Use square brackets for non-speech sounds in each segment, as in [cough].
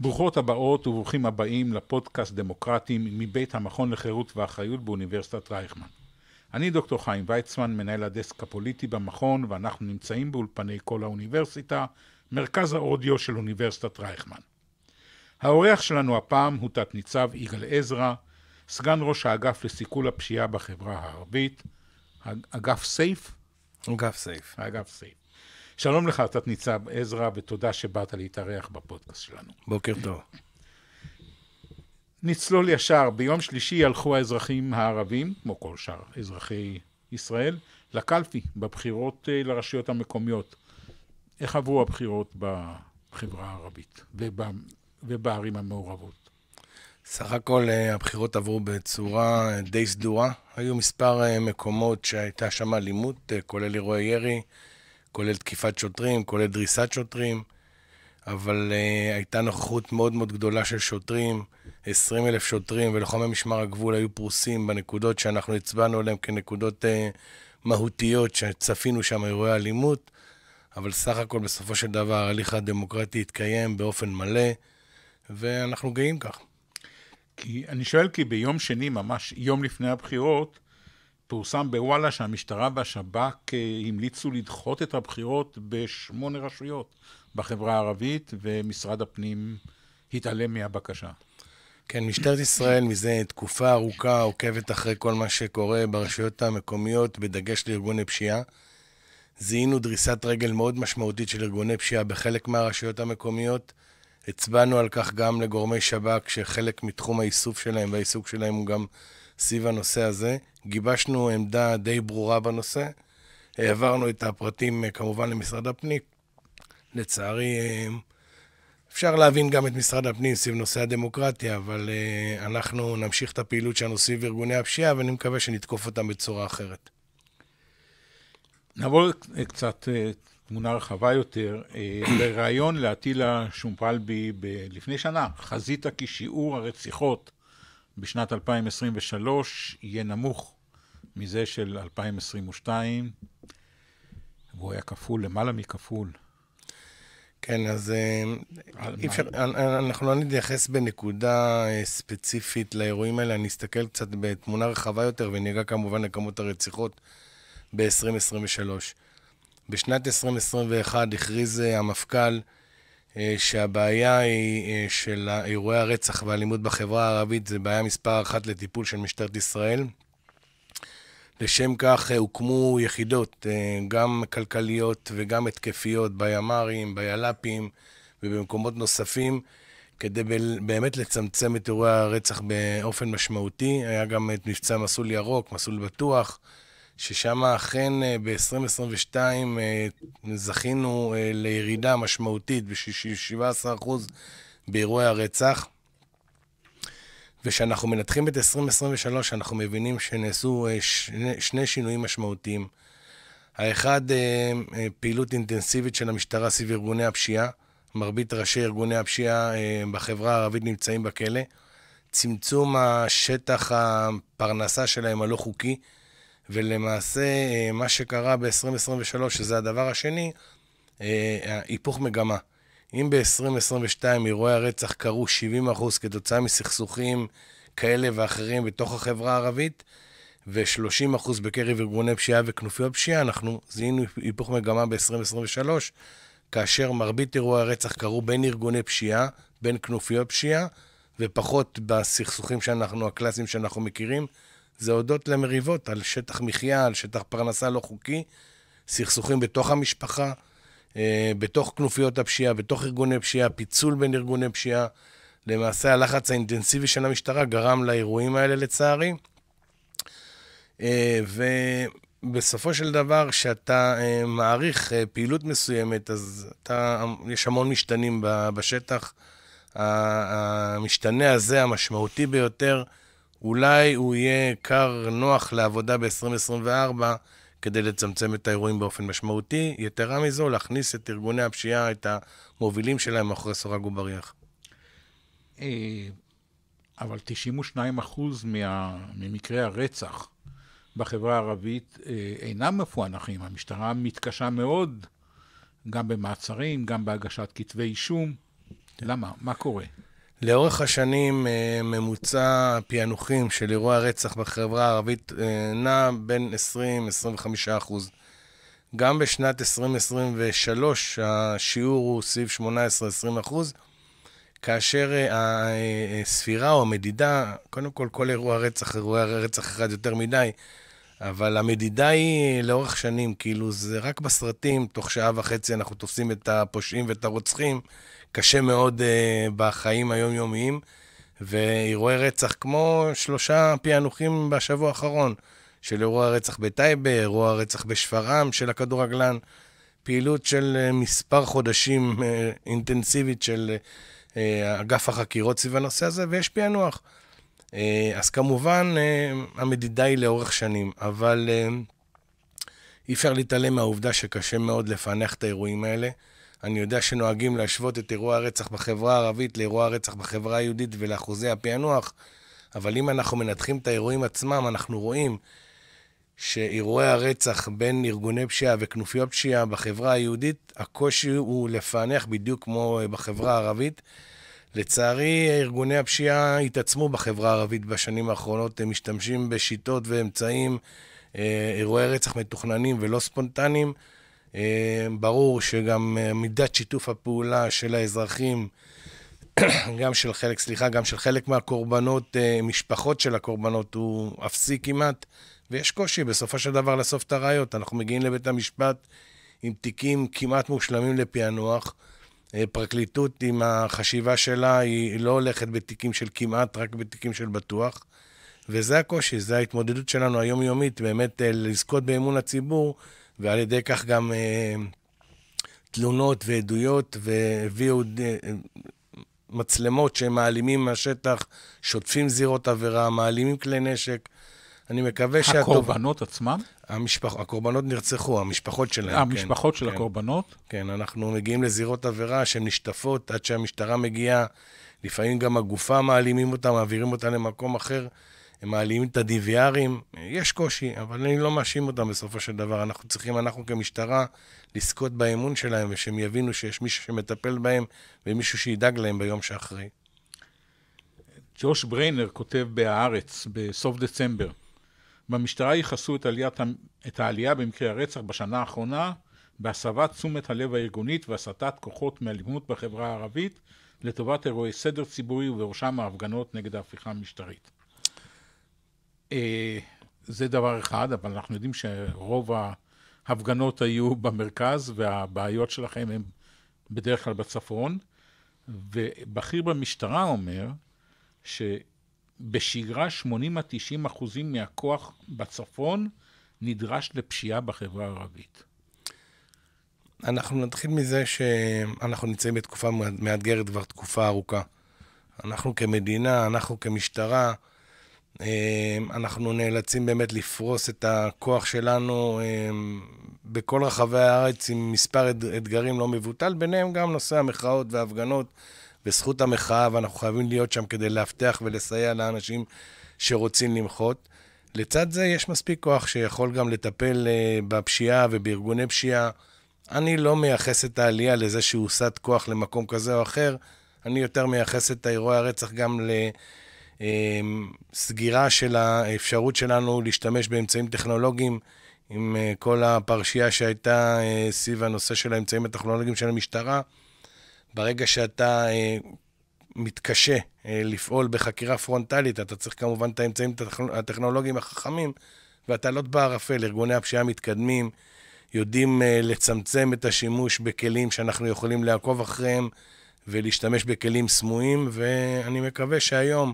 ברוכות הבאות וברוכים הבאים לפודקאסט דמוקרטים מבית המכון לחירות ואחריות באוניברסיטת רייכמן. אני דוקטור חיים ויצמן, מנהל הדסק הפוליטי במכון, ואנחנו נמצאים באולפני כל האוניברסיטה, מרכז האודיו של אוניברסיטת רייכמן. האורח שלנו הפעם הוא תת-ניצב יגאל עזרא, סגן ראש האגף לסיכול הפשיעה בחברה הערבית, אגף סייף? אגף סייף. אגף סייף. שלום לך, תת-ניצב עזרא, ותודה שבאת להתארח בפודקאסט שלנו. בוקר טוב. נצלול ישר. ביום שלישי הלכו האזרחים הערבים, כמו כל שאר אזרחי ישראל, לקלפי, בבחירות אה, לרשויות המקומיות. איך עברו הבחירות בחברה הערבית ובערים המעורבות? סך הכל אה, הבחירות עברו בצורה אה, די סדורה. היו מספר מקומות שהייתה שם אלימות, כולל אירועי ירי. כולל תקיפת שוטרים, כולל דריסת שוטרים, אבל uh, הייתה נוכחות מאוד מאוד גדולה של שוטרים, 20 אלף שוטרים, ולוחמי משמר הגבול היו פרוסים בנקודות שאנחנו הצבענו עליהן כנקודות uh, מהותיות, שצפינו שם אירועי אלימות, אבל סך הכל בסופו של דבר ההליך הדמוקרטי התקיים באופן מלא, ואנחנו גאים כך. כי אני שואל כי ביום שני, ממש יום לפני הבחירות, פורסם בוואלה שהמשטרה והשב"כ אה, המליצו לדחות את הבחירות בשמונה רשויות בחברה הערבית, ומשרד הפנים התעלם מהבקשה. כן, משטרת ישראל מזה תקופה ארוכה עוקבת אחרי כל מה שקורה ברשויות המקומיות, בדגש לארגוני פשיעה. זיהינו דריסת רגל מאוד משמעותית של ארגוני פשיעה בחלק מהרשויות המקומיות. הצבענו על כך גם לגורמי שב"כ, שחלק מתחום האיסוף שלהם והעיסוק שלהם הוא גם סביב הנושא הזה. גיבשנו עמדה די ברורה בנושא. העברנו את הפרטים אה, כמובן למשרד הפנים. לצערי, אה, אפשר להבין גם את משרד הפנים סביב נושא הדמוקרטיה, אבל אה, אנחנו נמשיך את הפעילות שלנו סביב ארגוני הפשיעה, ואני מקווה שנתקוף אותם בצורה אחרת. נעבור קצת תמונה רחבה יותר. [clears throat] בריאיון לעטילה שומפלבי ב- לפני שנה, חזית כי שיעור הרציחות בשנת 2023 יהיה נמוך מזה של 2022, והוא היה כפול, למעלה מכפול. כן, אז אה, אי אפשר, אנחנו לא נתייחס בנקודה אה, ספציפית לאירועים האלה, אני אסתכל קצת בתמונה רחבה יותר וניגע כמובן לכמות הרציחות ב-2023. בשנת 2021 הכריז אה, המפכ"ל אה, שהבעיה היא אה, של אירועי הרצח והאלימות בחברה הערבית זה בעיה מספר אחת לטיפול של משטרת ישראל. לשם כך אה, הוקמו יחידות, גם כלכליות וגם התקפיות, בימ"רים, ביל"פים ובמקומות נוספים, כדי באמת לצמצם את אירועי הרצח באופן משמעותי. היה גם את מבצע מסלול ירוק, מסלול בטוח. ששם אכן אה, ב-2022 אה, זכינו אה, לירידה משמעותית ב-17% באירועי הרצח. וכשאנחנו מנתחים את 2023, אנחנו מבינים שנעשו שני, שני שינויים משמעותיים. האחד, פעילות אינטנסיבית של המשטרה סביב ארגוני הפשיעה. מרבית ראשי ארגוני הפשיעה בחברה הערבית נמצאים בכלא. צמצום השטח הפרנסה שלהם הלא חוקי, ולמעשה, אה, מה שקרה ב-2023, שזה הדבר השני, אה, היפוך מגמה. אם ב-2022 אירועי הרצח קרו 70% כתוצאה מסכסוכים כאלה ואחרים בתוך החברה הערבית, ו-30% בקרב ארגוני פשיעה וכנופיות פשיעה, אנחנו זיהינו היפוך מגמה ב-2023, כאשר מרבית אירועי הרצח קרו בין ארגוני פשיעה, בין כנופיות פשיעה, ופחות בסכסוכים שאנחנו, הקלאסיים שאנחנו מכירים, זה הודות למריבות על שטח מחיה, על שטח פרנסה לא חוקי, סכסוכים בתוך המשפחה, אה, בתוך כנופיות הפשיעה, בתוך ארגוני פשיעה, פיצול בין ארגוני פשיעה. למעשה הלחץ האינטנסיבי של המשטרה גרם לאירועים האלה לצערי. אה, ובסופו של דבר, כשאתה אה, מעריך פעילות מסוימת, אז אתה, יש המון משתנים בשטח. המשתנה הזה, המשמעותי ביותר, אולי הוא יהיה כר נוח לעבודה ב-2024 כדי לצמצם את האירועים באופן משמעותי. יתרה מזו, להכניס את ארגוני הפשיעה, את המובילים שלהם מאחורי סורג ובריח. אה, אבל 92 אחוז מה... ממקרי הרצח בחברה הערבית אה, אינם מפוענחים. המשטרה מתקשה מאוד, גם במעצרים, גם בהגשת כתבי אישום. כן. למה? מה קורה? לאורך השנים, אה, ממוצע הפענוחים של אירוע רצח בחברה הערבית אה, נע בין 20-25 אחוז. גם בשנת 2023 השיעור הוא סביב 18-20 אחוז, כאשר הספירה אה, או המדידה, קודם כל, כל אירוע רצח, אירוע רצח אחד יותר מדי, אבל המדידה היא לאורך שנים, כאילו זה רק בסרטים, תוך שעה וחצי אנחנו תופסים את הפושעים ואת הרוצחים, קשה מאוד uh, בחיים היומיומיים, ואירועי רצח, כמו שלושה פענוחים בשבוע האחרון, של אירוע רצח בטייבה, אירוע רצח בשפרעם של הכדורגלן, פעילות של uh, מספר חודשים uh, אינטנסיבית של uh, אגף החקירות סביב הנושא הזה, ויש פענוח. אז כמובן, המדידה היא לאורך שנים, אבל אי אפשר להתעלם מהעובדה שקשה מאוד לפענח את האירועים האלה. אני יודע שנוהגים להשוות את אירוע הרצח בחברה הערבית לאירוע הרצח בחברה היהודית ולאחוזי הפענוח, אבל אם אנחנו מנתחים את האירועים עצמם, אנחנו רואים שאירועי הרצח בין ארגוני פשיעה וכנופיות פשיעה בחברה היהודית, הקושי הוא לפענח בדיוק כמו אה, בחברה הערבית. לצערי, ארגוני הפשיעה התעצמו בחברה הערבית בשנים האחרונות. הם משתמשים בשיטות ואמצעים, אה, אירועי רצח מתוכננים ולא ספונטניים. אמ, ברור שגם אה, מידת שיתוף הפעולה של האזרחים, [coughs] גם של חלק, סליחה, גם של חלק מהקורבנות, אה, משפחות של הקורבנות, הוא אפסי כמעט, ויש קושי בסופו של דבר לאסוף את הראיות. אנחנו מגיעים לבית המשפט עם תיקים כמעט מושלמים לפענוח. אה, פרקליטות עם החשיבה שלה, היא לא הולכת בתיקים של כמעט, רק בתיקים של בטוח. וזה הקושי, זו ההתמודדות שלנו היומיומית, באמת לזכות באמון הציבור ועל ידי כך גם אה, תלונות ועדויות, והביאו אה, מצלמות שהם מעלימים מהשטח, שוטפים זירות עבירה, מעלימים כלי נשק. אני מקווה שהטוב... הקורבנות שהטוב... עצמם? המשפח... הקורבנות נרצחו, המשפחות שלהם, כן. המשפחות כן. של כן. הקורבנות? כן, אנחנו מגיעים לזירות עבירה שהן נשטפות עד שהמשטרה מגיעה. לפעמים גם הגופה מעלימים אותה, מעבירים אותה למקום אחר. הם מעלים את ה-DVRים, יש קושי, אבל אני לא מאשים אותם בסופו של דבר. אנחנו צריכים, אנחנו כמשטרה, לזכות באמון שלהם, ושהם יבינו שיש מישהו שמטפל בהם, ומישהו שידאג להם ביום שאחרי. ג'וש בריינר כותב ב"הארץ" בסוף דצמבר: במשטרה ייחסו את, עליית, את העלייה במקרי הרצח בשנה האחרונה בהסבת תשומת הלב הארגונית והסטת כוחות מאלימות בחברה הערבית לטובת אירועי סדר ציבורי ובראשם ההפגנות נגד ההפיכה המשטרית. אה, זה דבר אחד, אבל אנחנו יודעים שרוב ההפגנות היו במרכז, והבעיות שלכם הן בדרך כלל בצפון. ובכיר במשטרה אומר שבשגרה 80 עד 90 אחוזים מהכוח בצפון נדרש לפשיעה בחברה הערבית. אנחנו נתחיל מזה שאנחנו נמצאים בתקופה מאתגרת כבר תקופה ארוכה. אנחנו כמדינה, אנחנו כמשטרה, אמ, אנחנו נאלצים באמת לפרוס את הכוח שלנו אמ, בכל רחבי הארץ עם מספר אתגרים לא מבוטל, ביניהם גם נושא המחאות וההפגנות וזכות המחאה, ואנחנו חייבים להיות שם כדי לאבטח ולסייע לאנשים שרוצים למחות. לצד זה יש מספיק כוח שיכול גם לטפל אה, בפשיעה ובארגוני פשיעה. אני לא מייחס את העלייה לזה שהוסט כוח למקום כזה או אחר, אני יותר מייחס את אירועי הרצח גם ל... אמ, סגירה של האפשרות שלנו להשתמש באמצעים טכנולוגיים עם אה, כל הפרשייה שהייתה אה, סביב הנושא של האמצעים הטכנולוגיים של המשטרה. ברגע שאתה אה, מתקשה לפעול בחקירה פרונטלית, אתה צריך כמובן את האמצעים הטכנולוגיים החכמים, ואתה לא בערפל, ארגוני הפשיעה מתקדמים, יודעים לצמצם את השימוש בכלים שאנחנו יכולים לעקוב אחריהם ולהשתמש בכלים סמויים, ואני מקווה שהיום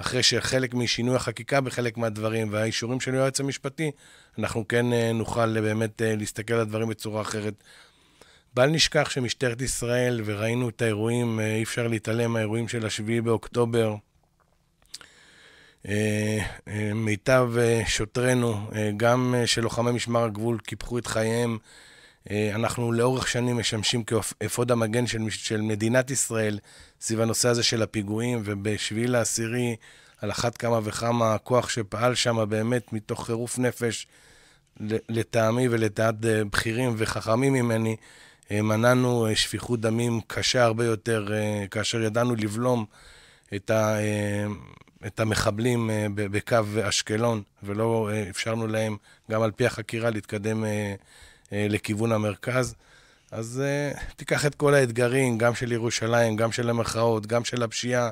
אחרי שחלק משינוי החקיקה בחלק מהדברים והאישורים של היועץ המשפטי, אנחנו כן אה, נוכל אה, באמת אה, להסתכל על הדברים בצורה אחרת. בל נשכח שמשטרת ישראל, וראינו את האירועים, אי אפשר להתעלם מהאירועים של השביעי באוקטובר. מיטב שוטרינו, גם של לוחמי משמר הגבול, קיפחו את חייהם אה, אנחנו לאורך שנים משמשים כאפוד המגן של, של מדינת ישראל סביב הנושא הזה של הפיגועים, ובשביעי לעשירי, על אחת כמה וכמה, הכוח שפעל שם באמת מתוך חירוף נפש, לטעמי ולדעת אה, בכירים וחכמים ממני, אה, מנענו שפיכות דמים קשה הרבה יותר, כאשר ידענו לבלום את, ה, את המחבלים בקו אשקלון, ולא אפשרנו להם, גם על פי החקירה, להתקדם אה, לכיוון המרכז. אז uh, תיקח את כל האתגרים, גם של ירושלים, גם של המחאות, גם של הפשיעה.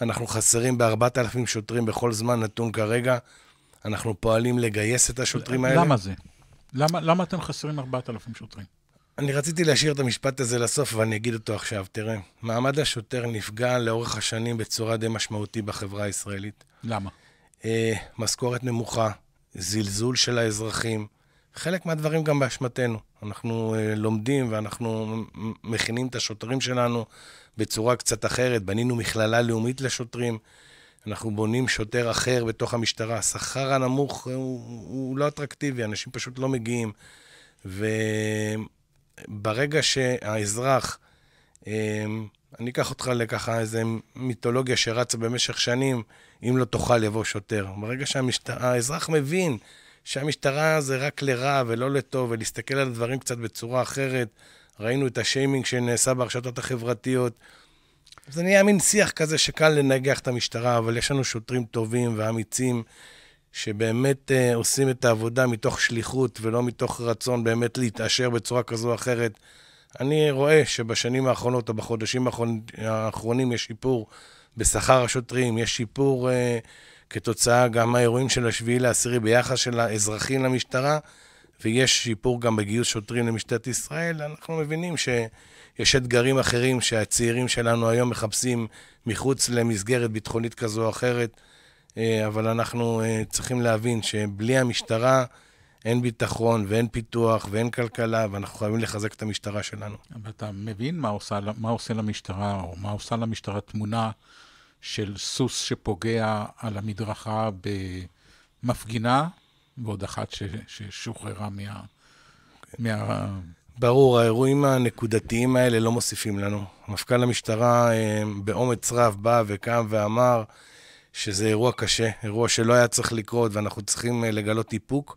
אנחנו חסרים ב-4,000 שוטרים בכל זמן נתון כרגע. אנחנו פועלים לגייס את השוטרים האלה. למה זה? למה, למה אתם חסרים 4,000 שוטרים? אני רציתי להשאיר את המשפט הזה לסוף, ואני אגיד אותו עכשיו. תראה, מעמד השוטר נפגע לאורך השנים בצורה די משמעותית בחברה הישראלית. למה? Uh, משכורת נמוכה, זלזול של האזרחים, חלק מהדברים גם באשמתנו. אנחנו uh, לומדים ואנחנו מכינים את השוטרים שלנו בצורה קצת אחרת. בנינו מכללה לאומית לשוטרים, אנחנו בונים שוטר אחר בתוך המשטרה. השכר הנמוך הוא, הוא לא אטרקטיבי, אנשים פשוט לא מגיעים. וברגע שהאזרח, אמ, אני אקח אותך לככה איזה מיתולוגיה שרצה במשך שנים, אם לא תאכל יבוא שוטר. ברגע שהאזרח מבין שהמשטרה זה רק לרע ולא לטוב, ולהסתכל על הדברים קצת בצורה אחרת. ראינו את השיימינג שנעשה ברשתות החברתיות. זה נהיה מין שיח כזה שקל לנגח את המשטרה, אבל יש לנו שוטרים טובים ואמיצים, שבאמת uh, עושים את העבודה מתוך שליחות ולא מתוך רצון באמת להתעשר בצורה כזו או אחרת. אני רואה שבשנים האחרונות או בחודשים האחרונים יש שיפור בשכר השוטרים, יש שיפור... Uh, כתוצאה גם מהאירועים של השביעי לעשירי ביחס של האזרחים למשטרה, ויש שיפור גם בגיוס שוטרים למשטרת ישראל, אנחנו מבינים שיש אתגרים אחרים שהצעירים שלנו היום מחפשים מחוץ למסגרת ביטחונית כזו או אחרת, אה, אבל אנחנו אה, צריכים להבין שבלי המשטרה אין ביטחון ואין פיתוח ואין כלכלה, ואנחנו חייבים לחזק את המשטרה שלנו. אבל אתה מבין מה עושה, מה עושה למשטרה, או מה עושה למשטרה תמונה של סוס שפוגע על המדרכה במפגינה, ועוד אחת ש, ששוחררה מה... אוקיי. מה... ברור, האירועים הנקודתיים האלה לא מוסיפים לנו. מפכ"ל המשטרה אה, באומץ רב בא וקם ואמר שזה אירוע קשה, אירוע שלא היה צריך לקרות ואנחנו צריכים אה, לגלות איפוק.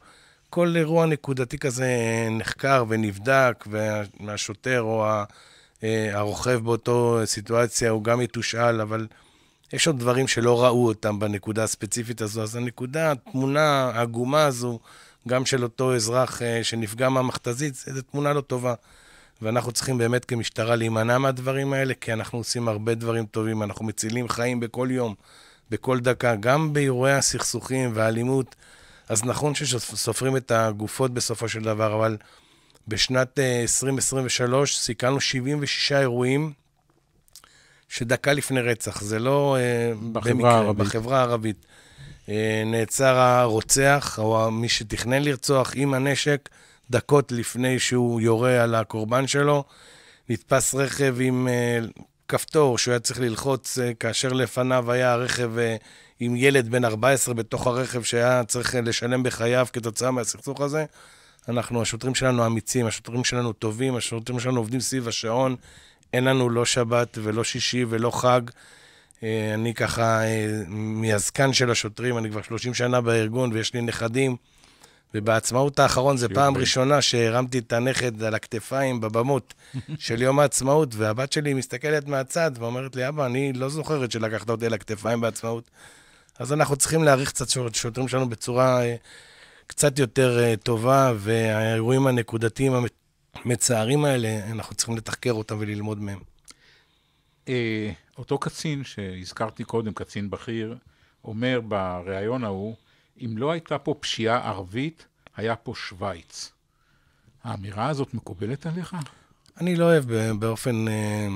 כל אירוע נקודתי כזה אה, נחקר ונבדק, והשוטר או הרוכב באותו סיטואציה הוא גם יתושאל, אבל יש עוד דברים שלא ראו אותם בנקודה הספציפית הזו, אז הנקודה, התמונה העגומה הזו, גם של אותו אזרח אה, שנפגע מהמכתזית, זו תמונה לא טובה. ואנחנו צריכים באמת כמשטרה להימנע מהדברים האלה, כי אנחנו עושים הרבה דברים טובים, אנחנו מצילים חיים בכל יום, בכל דקה, גם באירועי הסכסוכים והאלימות. אז נכון שסופרים את הגופות בסופו של דבר, אבל בשנת 2023 אה, סיכלנו 76 אירועים שדקה לפני רצח, זה לא אה, בחברה במקרה, הערבית. בחברה הערבית. אה, נעצר הרוצח, או מי שתכנן לרצוח, עם הנשק, דקות לפני שהוא יורה על הקורבן שלו. נתפס רכב עם אה, כפתור שהוא היה צריך ללחוץ, כאשר לפניו היה רכב עם ילד בן 14 בתוך הרכב שהיה צריך לשלם בחייו כתוצאה מהסכסוך הזה. אנחנו, השוטרים שלנו אמיצים, השוטרים שלנו טובים, השוטרים שלנו עובדים סביב השעון, אין לנו לא שבת ולא שישי ולא חג. אה, אני ככה אה, מהזקן של השוטרים, אני כבר 30 שנה בארגון ויש לי נכדים. ובעצמאות האחרון, זו פעם ראשונה שהרמתי את הנכד על הכתפיים בבמות [laughs] של יום העצמאות, והבת שלי מסתכלת מהצד ואומרת לי, אבא, אני לא זוכרת שלקחת אותי על הכתפיים בעצמאות. אז אנחנו צריכים להעריך קצת את השוטרים שלנו בצורה אה, קצת יותר טובה, והאירועים הנקודתיים המת... המצערים האלה, אנחנו צריכים לתחקר אותם וללמוד מהם. אה, אותו קצין שהזכרתי קודם, קצין בכיר, אומר בריאיון ההוא, אם לא הייתה פה פשיעה ערבית, היה פה שווייץ. האמירה הזאת מקובלת עליך? אני לא אוהב באופן אה,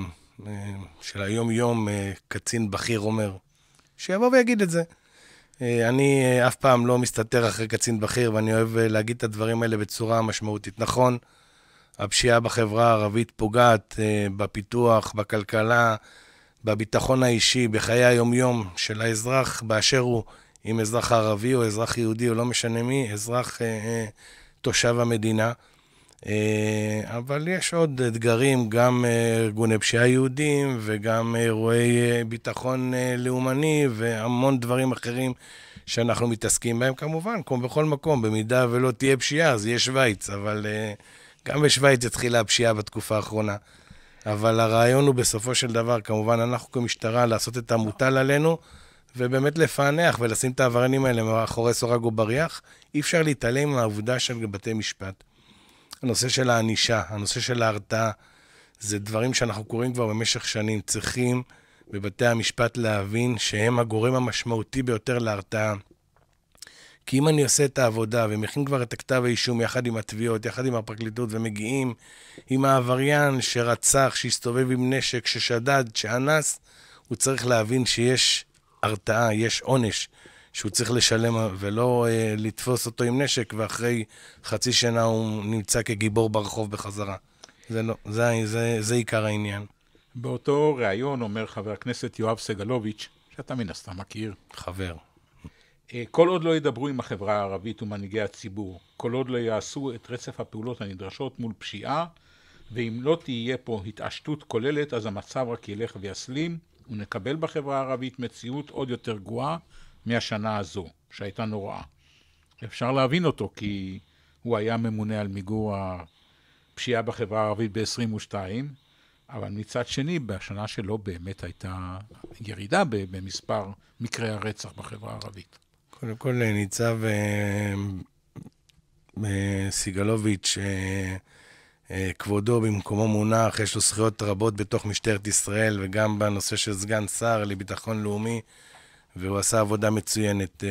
אה, של היום-יום קצין בכיר אומר, שיבוא ויגיד את זה. אני אף פעם לא מסתתר אחרי קצין בכיר, ואני אוהב להגיד את הדברים האלה בצורה משמעותית. נכון, הפשיעה בחברה הערבית פוגעת אה, בפיתוח, בכלכלה, בביטחון האישי, בחיי היומיום של האזרח באשר הוא, אם אזרח ערבי או אזרח יהודי או לא משנה מי, אזרח אה, אה, תושב המדינה. אבל יש עוד אתגרים, גם ארגוני פשיעה יהודים וגם אירועי ביטחון לאומני והמון דברים אחרים שאנחנו מתעסקים בהם, כמובן, כמו בכל מקום. במידה ולא תהיה פשיעה, אז יהיה שווייץ, אבל... Uh, גם בשוויץ התחילה הפשיעה בתקופה האחרונה. אבל הרעיון הוא בסופו של דבר, כמובן, אנחנו כמשטרה, לעשות את המוטל עלינו, ובאמת לפענח ולשים את העבריינים האלה מאחורי סורג ובריח. אי אפשר להתעלם מהעבודה של בתי משפט. הנושא של הענישה, הנושא של ההרתעה, זה דברים שאנחנו קוראים כבר במשך שנים. צריכים בבתי המשפט להבין שהם הגורם המשמעותי ביותר להרתעה. כי אם אני עושה את העבודה ומכין כבר את הכתב האישום יחד עם התביעות, יחד עם הפרקליטות, ומגיעים עם העבריין שרצח, שהסתובב עם נשק, ששדד, שאנס, הוא צריך להבין שיש הרתעה, יש עונש שהוא צריך לשלם, ולא אה, לתפוס אותו עם נשק, ואחרי חצי שנה הוא נמצא כגיבור ברחוב בחזרה. זה לא, זה, זה, זה עיקר העניין. באותו ריאיון אומר חבר הכנסת יואב סגלוביץ', שאתה מן הסתם מכיר. חבר. אה, כל עוד לא ידברו עם החברה הערבית ומנהיגי הציבור, כל עוד לא יעשו את רצף הפעולות הנדרשות מול פשיעה, ואם לא תהיה פה התעשתות כוללת, אז המצב רק ילך ויסלים, ונקבל בחברה הערבית מציאות עוד יותר גרועה מהשנה הזו, שהייתה נוראה. אפשר להבין אותו, כי הוא היה ממונה על מיגור הפשיעה בחברה הערבית ב-22, אבל מצד שני, בשנה שלו באמת הייתה ירידה במספר מקרי הרצח בחברה הערבית. קודם כל, אה, ניצב אה, אה, סיגלוביץ', כבודו במקומו מונח, יש לו זכויות רבות בתוך משטרת ישראל, וגם בנושא של סגן שר לביטחון לאומי, והוא עשה עבודה מצוינת.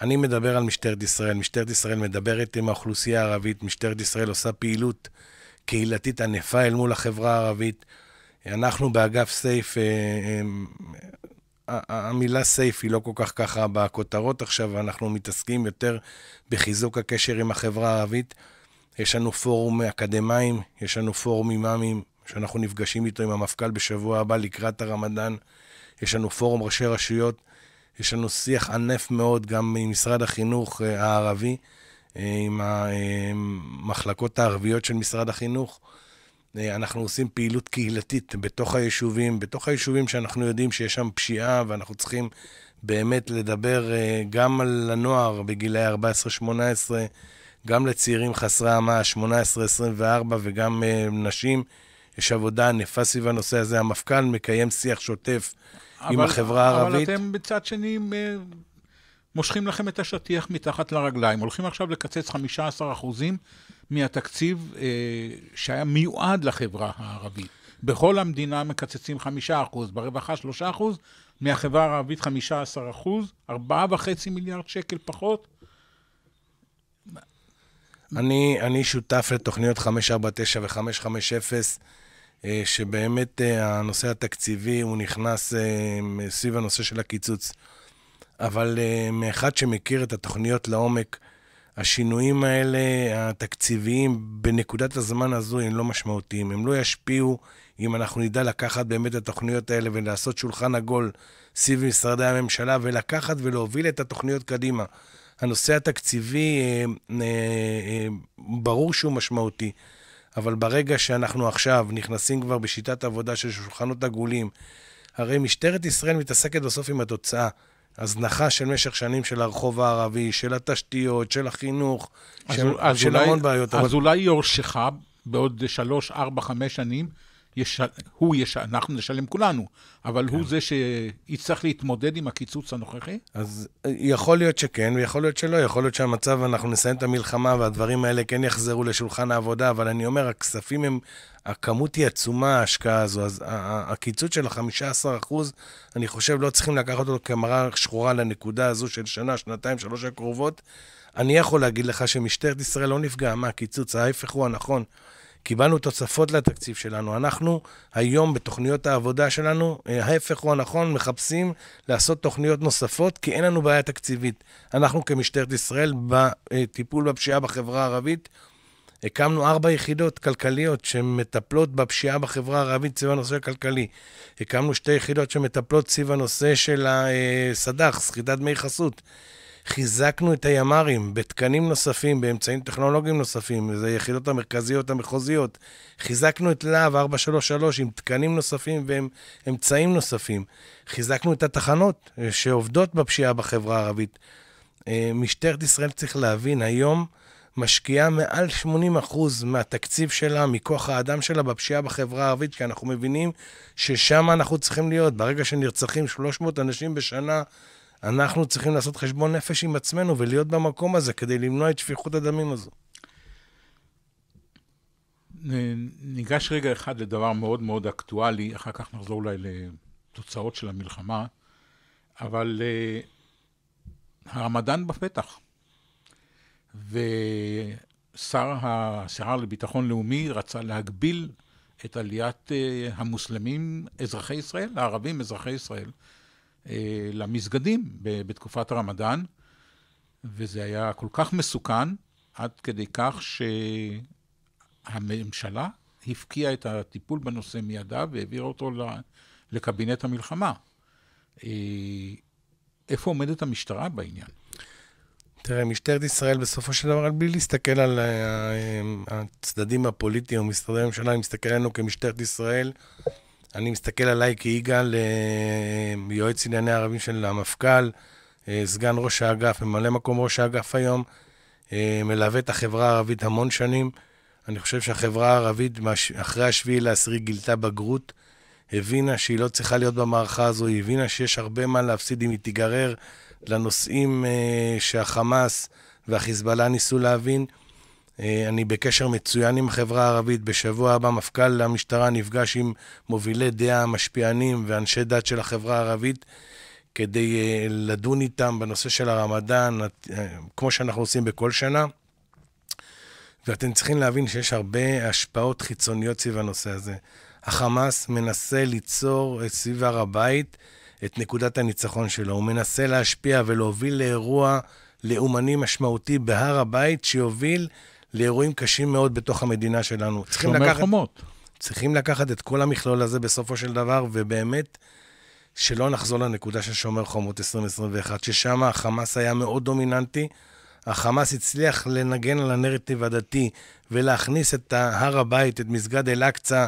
אני מדבר על משטרת ישראל. משטרת ישראל מדברת עם האוכלוסייה הערבית, משטרת ישראל עושה פעילות קהילתית ענפה אל מול החברה הערבית. אנחנו באגף סייף המילה סייף היא לא כל כך ככה בכותרות עכשיו, אנחנו מתעסקים יותר בחיזוק הקשר עם החברה הערבית. יש לנו פורום אקדמאים, יש לנו פורום אימאמים, שאנחנו נפגשים איתו עם המפכ"ל בשבוע הבא לקראת הרמדאן. יש לנו פורום ראשי רשויות, יש לנו שיח ענף מאוד גם עם משרד החינוך אה, הערבי, אה, אה, עם המחלקות הערביות של משרד החינוך. אה, אנחנו עושים פעילות קהילתית בתוך היישובים, בתוך היישובים שאנחנו יודעים שיש שם פשיעה ואנחנו צריכים באמת לדבר אה, גם על הנוער בגילאי 14-18, גם לצעירים חסרי המאה, 18-24 וגם אה, נשים. יש עבודה ענפה סביב הנושא הזה. המפכ"ל מקיים שיח שוטף אבל, עם החברה הערבית. אבל אתם בצד שני מושכים לכם את השטיח מתחת לרגליים. הולכים עכשיו לקצץ 15% מהתקציב אה, שהיה מיועד לחברה הערבית. בכל המדינה מקצצים 5%, ברווחה 3%, מהחברה הערבית 15%, 4.5 מיליארד שקל פחות. אני, אני שותף לתוכניות 549 ו-550. אה, שבאמת אה, הנושא התקציבי הוא נכנס אה, סביב הנושא של הקיצוץ. אבל uh, מאחד שמכיר את התוכניות לעומק, השינויים האלה, התקציביים, בנקודת הזמן הזו הם לא משמעותיים. הם לא ישפיעו אם אנחנו נדע לקחת באמת את התוכניות האלה ולעשות שולחן עגול סביב משרדי הממשלה ולקחת ולהוביל את התוכניות קדימה. הנושא התקציבי, אה, אה, אה, ברור שהוא משמעותי, אבל ברגע שאנחנו עכשיו נכנסים כבר בשיטת עבודה של שולחנות עגולים, הרי משטרת ישראל מתעסקת בסוף עם התוצאה. הזנחה של משך שנים של הרחוב הערבי, של התשתיות, של החינוך, אז של, אז של אולי, המון בעיות. אז אבל... אולי יורשך בעוד שלוש, ארבע, חמש שנים, יש, הוא יש, אנחנו נשלם כולנו, אבל כן. הוא זה שיצטרך להתמודד עם הקיצוץ הנוכחי? אז אה, יכול להיות שכן, ויכול להיות שלא. יכול להיות שהמצב, אנחנו נסיים את המלחמה והדברים האלה כן יחזרו לשולחן העבודה, אבל אני אומר, הכספים הם, הכמות היא עצומה, ההשקעה הזו. אז הקיצוץ של ה-15%, אני חושב, לא צריכים לקחת אותו כמראה שחורה לנקודה הזו של שנה, שנתיים, שלוש הקרובות. אני יכול להגיד לך שמשטרת ישראל לא נפגעה מהקיצוץ, ההפך הוא הנכון. קיבלנו תוספות לתקציב שלנו. אנחנו היום בתוכניות העבודה שלנו, אה, ההפך הוא הנכון, מחפשים לעשות תוכניות נוספות, כי אין לנו בעיה תקציבית. אנחנו כמשטרת ישראל, בטיפול בפשיעה בחברה הערבית, הקמנו ארבע יחידות כלכליות שמטפלות בפשיעה בחברה הערבית סביב הנושא הכלכלי. הקמנו שתי יחידות שמטפלות סביב הנושא של הסד"ח, אה, סחיטת דמי חסות. חיזקנו את הימ"רים בתקנים נוספים, באמצעים טכנולוגיים נוספים, זה היחידות המרכזיות המחוזיות. חיזקנו את להב 433 עם תקנים נוספים ואמצעים נוספים. חיזקנו את התחנות אה, שעובדות בפשיעה בחברה הערבית. אה, משטרת ישראל, צריך להבין, היום משקיעה מעל 80% מהתקציב שלה, מכוח האדם שלה, בפשיעה בחברה הערבית, כי אנחנו מבינים ששם אנחנו צריכים להיות. ברגע שנרצחים 300 אנשים בשנה, אנחנו צריכים לעשות חשבון נפש עם עצמנו ולהיות במקום הזה כדי למנוע את שפיכות הדמים הזו. ניגש רגע אחד לדבר מאוד מאוד אקטואלי, אחר כך נחזור אולי לתוצאות של המלחמה, אבל uh, הרמדאן בפתח, ושר השר לביטחון לאומי רצה להגביל את עליית uh, המוסלמים, אזרחי ישראל, הערבים אזרחי ישראל, אה, למסגדים בתקופת הרמדאן, וזה היה כל כך מסוכן, עד כדי כך שהממשלה הפקיעה את הטיפול בנושא מידה והעבירה אותו לקבינט המלחמה. אה, איפה עומדת המשטרה בעניין? תראה, משטרת ישראל בסופו של דבר, בלי להסתכל על אה, הצדדים הפוליטיים או משרדי הממשלה, היא מסתכל עלינו כמשטרת ישראל אני מסתכל עליי כיגאל, אה, יועץ ענייני ערבים של המפכ"ל, אה, סגן ראש האגף, ממלא מקום ראש האגף היום, אה, מלווה את החברה הערבית המון שנים. אני חושב שהחברה הערבית, אחרי השביעי לעשירי, גילתה בגרות, הבינה שהיא לא צריכה להיות במערכה הזו, היא הבינה שיש הרבה מה להפסיד אם היא תיגרר לנושאים שהחמאס והחיזבאללה ניסו להבין. אה, אני בקשר מצוין עם החברה הערבית. בשבוע הבא מפכ"ל המשטרה נפגש עם מובילי דעה, משפיענים ואנשי דת של החברה הערבית כדי אה, לדון איתם בנושא של הרמדאן, אה, כמו שאנחנו עושים בכל שנה. ואתם צריכים להבין שיש הרבה השפעות חיצוניות סביב הנושא הזה. החמאס מנסה ליצור סביב הר הבית את נקודת הניצחון שלו. הוא מנסה להשפיע ולהוביל לאירוע לאומני משמעותי בהר הבית שיוביל לאירועים קשים מאוד בתוך המדינה שלנו. צריכים לקחת... חומות. צריכים לקחת את כל המכלול הזה בסופו של דבר, ובאמת, שלא נחזור לנקודה של שומר חומות 2021, ששם החמאס היה מאוד דומיננטי. החמאס הצליח לנגן על הנרטיב הדתי ולהכניס את הר הבית, את מסגד אל-אקצא,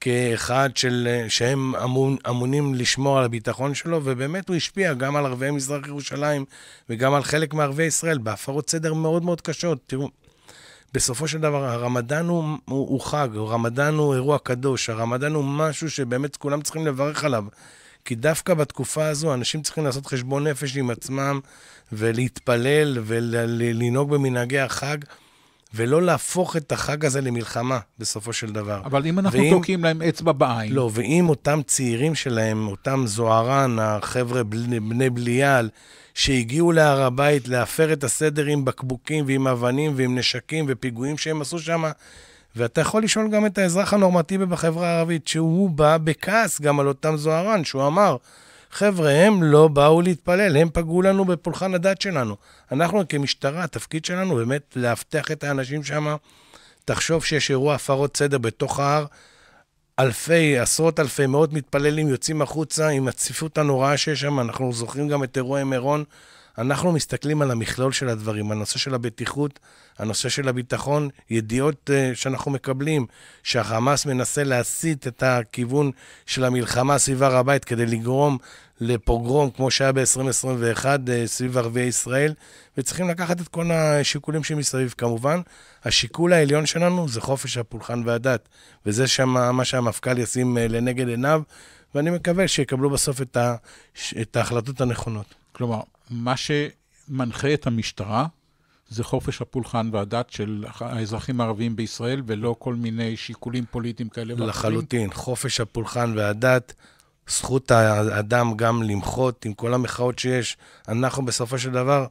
כאחד של, שהם אמון, אמונים לשמור על הביטחון שלו, ובאמת הוא השפיע גם על ערביי מזרח ירושלים וגם על חלק מערביי ישראל בהפרות סדר מאוד מאוד קשות. תראו, בסופו של דבר, הרמדאן הוא, הוא, הוא חג, הרמדאן הוא אירוע קדוש, הרמדאן הוא משהו שבאמת כולם צריכים לברך עליו. כי דווקא בתקופה הזו אנשים צריכים לעשות חשבון נפש עם עצמם ולהתפלל ולנהוג במנהגי החג. ולא להפוך את החג הזה למלחמה, בסופו של דבר. אבל אם אנחנו ואם, תוקעים להם אצבע בעין... לא, ואם אותם צעירים שלהם, אותם זוהרן, החבר'ה בני, בני בליעל, שהגיעו להר הבית להפר את הסדר עם בקבוקים ועם אבנים ועם נשקים ופיגועים שהם עשו שם, ואתה יכול לשאול גם את האזרח הנורמטיבי בחברה הערבית, שהוא בא בכעס גם על אותם זוהרן, שהוא אמר, חבר'ה, הם לא באו להתפלל, הם פגעו לנו בפולחן הדת שלנו. אנחנו כמשטרה, התפקיד שלנו באמת לאבטח את האנשים שם. תחשוב שיש אירוע הפרות סדר בתוך ההר, אלפי, עשרות אלפי, מאות מתפללים יוצאים החוצה עם הצפיפות הנוראה שיש שם, אנחנו זוכרים גם את אירועי מירון. אנחנו מסתכלים על המכלול של הדברים, הנושא של הבטיחות, הנושא של הביטחון, ידיעות uh, שאנחנו מקבלים, שהחמאס מנסה להסיט את הכיוון של המלחמה סביב הר הבית כדי לגרום לפוגרום כמו שהיה ב-2021 אה, סביב ערביי ישראל, וצריכים לקחת את כל השיקולים שמסביב. כמובן, השיקול העליון שלנו זה חופש הפולחן והדת, וזה שמה, מה שהמפכ"ל ישים אה, לנגד עיניו, ואני מקווה שיקבלו בסוף את, ה, את ההחלטות הנכונות. כלומר, מה שמנחה את המשטרה זה חופש הפולחן והדת של האזרחים הערבים בישראל, ולא כל מיני שיקולים פוליטיים כאלה ואחרים. לחלוטין, חופש הפולחן והדת, זכות האדם גם למחות עם כל המחאות שיש. אנחנו בסופו של דבר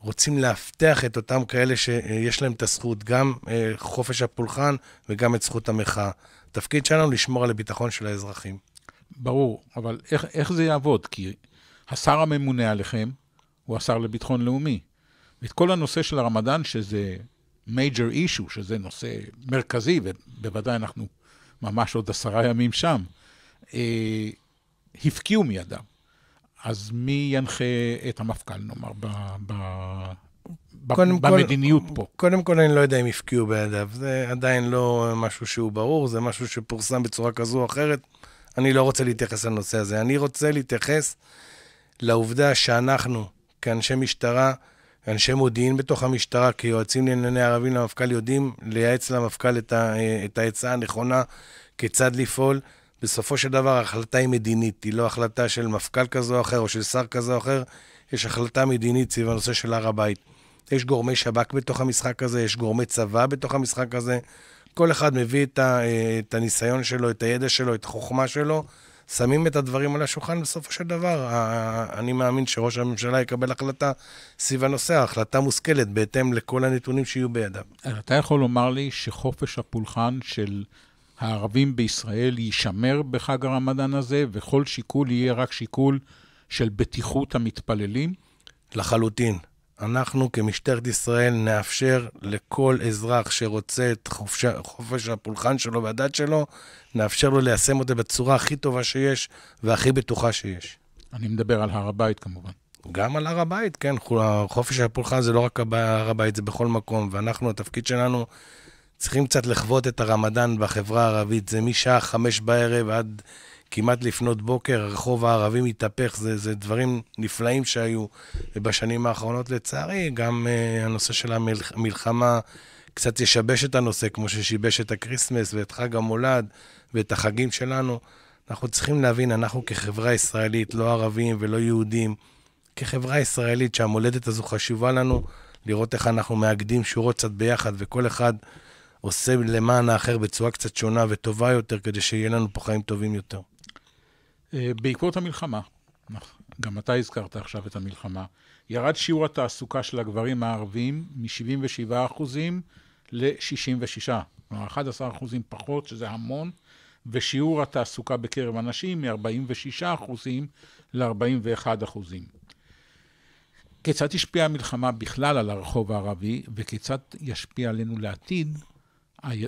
רוצים לאבטח את אותם כאלה שיש להם את הזכות, גם אה, חופש הפולחן וגם את זכות המחאה. התפקיד שלנו לשמור על הביטחון של האזרחים. ברור, אבל איך, איך זה יעבוד? כי השר הממונה עליכם הוא השר לביטחון לאומי. את כל הנושא של הרמדאן, שזה major issue, שזה נושא מרכזי, ובוודאי אנחנו ממש עוד עשרה ימים שם, הפקיעו אה, מידם. אז מי ינחה את המפכ"ל, נאמר, ב, ב, קודם במדיניות קודם, פה. קודם כל, אני לא יודע אם הפקיעו בידיו. זה עדיין לא משהו שהוא ברור, זה משהו שפורסם בצורה כזו או אחרת. אני לא רוצה להתייחס לנושא הזה. אני רוצה להתייחס לעובדה שאנחנו, כאנשי משטרה, אנשי מודיעין בתוך המשטרה, כיועצים לענייני ערבים למפכ"ל, יודעים לייעץ למפכ"ל את, אה, את העצה הנכונה כיצד לפעול. בסופו של דבר ההחלטה היא מדינית, היא לא החלטה של מפכ"ל כזה או אחר או של שר כזה או אחר, יש החלטה מדינית סביב הנושא של הר הבית. יש גורמי שב"כ בתוך המשחק הזה, יש גורמי צבא בתוך המשחק הזה. כל אחד מביא את, ה, אה, את הניסיון שלו, את הידע שלו, את החוכמה שלו, שמים את הדברים על השולחן, בסופו של דבר, אה, אה, אני מאמין שראש הממשלה יקבל החלטה סביב הנושא, החלטה מושכלת בהתאם לכל הנתונים שיהיו בידיו. אתה יכול לומר לי שחופש הפולחן של הערבים בישראל יישמר בחג הרמדאן הזה, וכל שיקול יהיה רק שיקול של בטיחות המתפללים? לחלוטין. אנחנו כמשטרת ישראל נאפשר לכל אזרח שרוצה את חופש, חופש הפולחן שלו והדת שלו, נאפשר לו ליישם אותה בצורה הכי טובה שיש והכי בטוחה שיש. אני מדבר על הר הבית כמובן. גם על הר הבית, כן. חופש הפולחן זה לא רק הר הבית, זה בכל מקום, ואנחנו, התפקיד שלנו צריכים קצת לחוות את הרמדאן בחברה הערבית. זה משעה חמש בערב עד כמעט לפנות בוקר, הרחוב הערבי מתהפך, זה, זה דברים נפלאים שהיו. בשנים האחרונות, לצערי, גם uh, הנושא של המלחמה קצת ישבש את הנושא, כמו ששיבש את הקריסמס ואת חג המולד ואת החגים שלנו. אנחנו צריכים להבין, אנחנו כחברה ישראלית, לא ערבים ולא יהודים, כחברה ישראלית שהמולדת הזו חשובה לנו, לראות איך אנחנו מאגדים שורות קצת ביחד, וכל אחד עושה למען האחר בצורה קצת שונה וטובה יותר, כדי שיהיה לנו פה חיים טובים יותר. אה, בעקבות המלחמה, גם אתה הזכרת עכשיו את המלחמה, ירד שיעור התעסוקה של הגברים הערבים מ-77% ל-66%. כלומר, 11% פחות, שזה המון, ושיעור התעסוקה בקרב הנשים מ-46% ל-41%. כיצד השפיעה המלחמה בכלל על הרחוב הערבי, וכיצד ישפיע עלינו לעתיד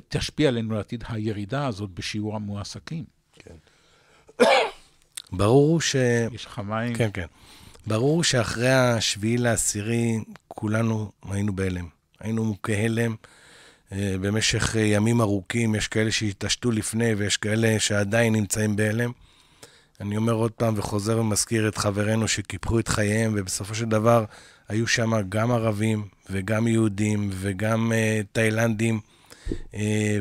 תשפיע עלינו לעתיד הירידה הזאת בשיעור המועסקים. כן. ברור ש... יש לך מים? כן, כן. ברור שאחרי השביעי לעשירי כולנו היינו בהלם. היינו מוכי הלם אה, במשך ימים ארוכים, יש כאלה שהתעשתו לפני ויש כאלה שעדיין נמצאים בהלם. אני אומר עוד פעם וחוזר ומזכיר את חברינו שקיפחו את חייהם, ובסופו של דבר היו שם גם ערבים וגם יהודים וגם אה, תאילנדים. Uh, אה,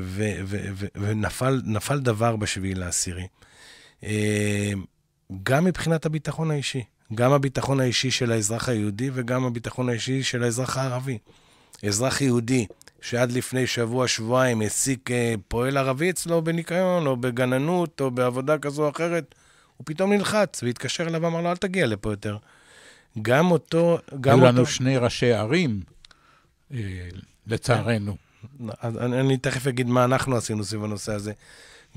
ונפל דבר בשביעי לעשירי. אה, גם מבחינת הביטחון האישי, גם הביטחון האישי של האזרח היהודי וגם הביטחון האישי של האזרח הערבי. אזרח יהודי שעד לפני שבוע-שבועיים העסיק אה, פועל ערבי אצלו בניקיון, או בגננות, או בעבודה כזו או אחרת, הוא פתאום נלחץ והתקשר אליו ואמר לו, אל תגיע לפה יותר. גם אותו... גם היו אותו... לנו שני ראשי ערים, לצערנו, אני, אני תכף אגיד מה אנחנו עשינו סביב הנושא הזה.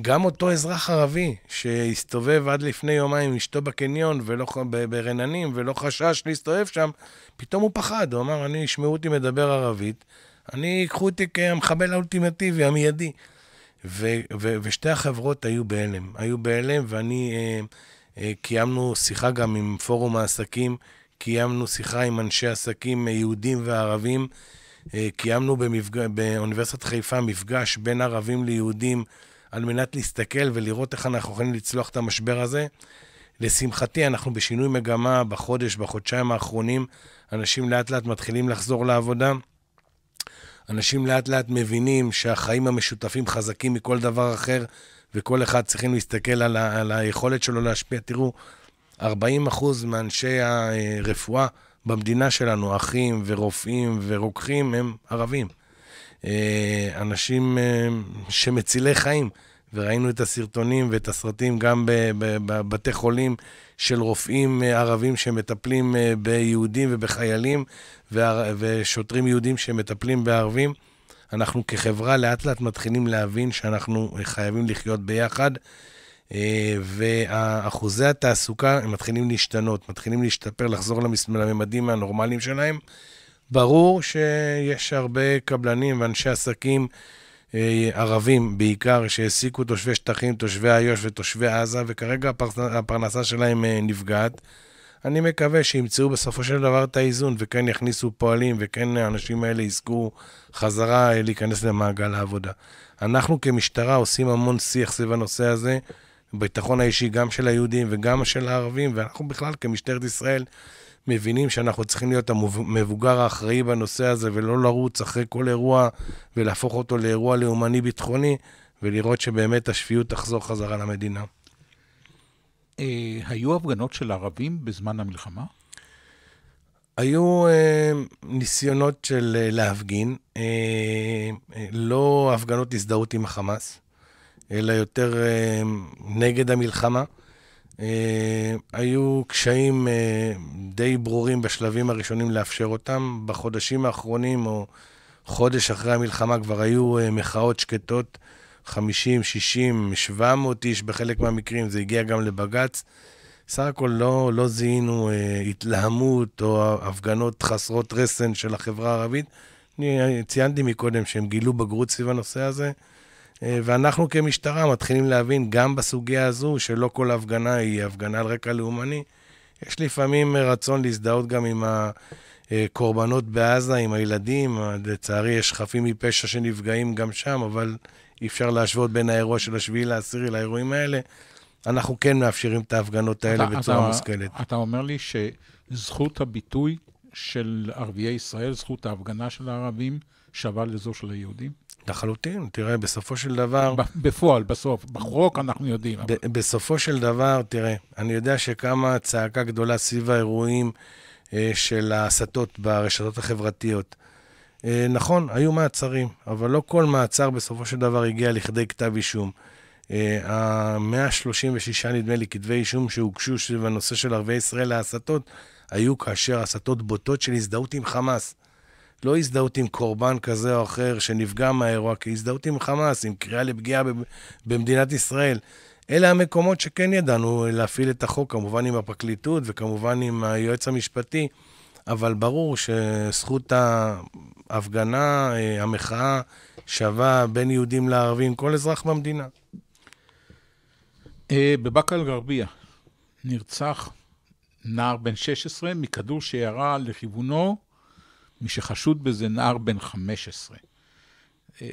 גם אותו אזרח ערבי שהסתובב עד לפני יומיים עם אשתו בקניון, ולא, ברננים, ולא חשש להסתובב שם, פתאום הוא פחד, הוא אמר, אני, ישמעו אותי מדבר ערבית, אני, קחו אותי כמחבל האולטימטיבי, המיידי. ו, ו, ושתי החברות היו בהלם, היו בהלם, ואני, אה, אה, קיימנו שיחה גם עם פורום העסקים, קיימנו שיחה עם אנשי עסקים אה, יהודים וערבים, אה, קיימנו במפג... באוניברסיטת חיפה מפגש בין ערבים ליהודים על מנת להסתכל ולראות איך אנחנו יכולים לצלוח את המשבר הזה. לשמחתי, אנחנו בשינוי מגמה בחודש, בחודשיים האחרונים. אנשים לאט לאט מתחילים לחזור לעבודה. אנשים לאט לאט מבינים שהחיים המשותפים חזקים מכל דבר אחר, וכל אחד צריכים להסתכל על, ה- על היכולת שלו להשפיע. תראו, 40% מאנשי הרפואה אה, במדינה שלנו, אחים ורופאים ורוקחים הם ערבים. אה, אנשים אה, שמצילי חיים, וראינו את הסרטונים ואת הסרטים גם בבתי חולים של רופאים אה, ערבים שמטפלים ביהודים ובחיילים, ושוטרים יהודים שמטפלים בערבים. אנחנו כחברה לאט לאט מתחילים להבין שאנחנו חייבים לחיות ביחד. אה, ואחוזי התעסוקה הם מתחילים להשתנות, מתחילים להשתפר, לחזור לממדים הנורמליים שלהם. ברור שיש הרבה קבלנים ואנשי עסקים אה, ערבים בעיקר, שהעסיקו תושבי שטחים, תושבי איו"ש ותושבי עזה, וכרגע הפרנסה שלהם אה, נפגעת. אני מקווה שימצאו בסופו של דבר את האיזון, וכן יכניסו פועלים, וכן האנשים האלה יזכו חזרה להיכנס למעגל העבודה. אנחנו כמשטרה עושים המון שיח סביב הנושא הזה. הביטחון האישי גם של היהודים וגם של הערבים, ואנחנו בכלל כמשטרת ישראל מבינים שאנחנו צריכים להיות המבוגר האחראי בנושא הזה ולא לרוץ אחרי כל אירוע ולהפוך אותו לאירוע לאומני-ביטחוני ולראות שבאמת השפיות תחזור חזרה למדינה. אה, היו הפגנות של ערבים בזמן המלחמה? היו אה, ניסיונות של אה, להפגין, אה, אה לא הפגנות הזדהות עם החמאס. אלא יותר אה, נגד המלחמה. אה, היו קשיים אה, די ברורים בשלבים הראשונים לאפשר אותם. בחודשים האחרונים, או חודש אחרי המלחמה, כבר היו אה, מחאות שקטות, 50, 60, 700 איש בחלק מהמקרים, זה הגיע גם לבג"ץ. סך הכל לא, לא זיהינו אה, התלהמות או הפגנות חסרות רסן של החברה הערבית. אני אה, ציינתי מקודם שהם גילו בגרות סביב הנושא הזה. אה, ואנחנו כמשטרה מתחילים להבין גם בסוגיה הזו שלא כל הפגנה היא הפגנה על רקע לאומני. יש לפעמים רצון להזדהות גם עם הקורבנות בעזה, עם הילדים. לצערי, יש חפים מפשע שנפגעים גם שם, אבל אי אפשר להשוות בין האירוע של השביעי לעשירי לאירועים האלה. אנחנו כן מאפשרים את ההפגנות האלה אתה, בצורה אתה, מושכלת. אתה אומר לי שזכות הביטוי של ערביי ישראל, זכות ההפגנה של הערבים, שווה לזו של היהודים? לחלוטין. תראה, בסופו של דבר... בפועל, בסוף. בחוק אנחנו יודעים. ב- אבל... בסופו של דבר, תראה, אני יודע שקמה צעקה גדולה סביב האירועים אה, של ההסתות ברשתות החברתיות. אה, נכון, היו מעצרים, אבל לא כל מעצר בסופו של דבר הגיע לכדי כתב אישום. ה-136, אה, נדמה לי, כתבי אישום שהוגשו סביב הנושא של ערביי ישראל להסתות, היו כאשר הסתות בוטות של הזדהות עם חמאס. לא הזדהות עם קורבן כזה או אחר שנפגע מהאירוע, כי הזדהות עם חמאס, עם קריאה לפגיעה במדינת ישראל. אלה המקומות שכן ידענו להפעיל את החוק, כמובן עם הפרקליטות וכמובן עם היועץ המשפטי, אבל ברור שזכות ההפגנה, אה, המחאה, שווה בין יהודים לערבים, כל אזרח במדינה. אה, בבאקה אל-גרבייה נרצח נער בן 16 מכדור שירה לכיוונו מי שחשוד בזה נער בן 15. אה,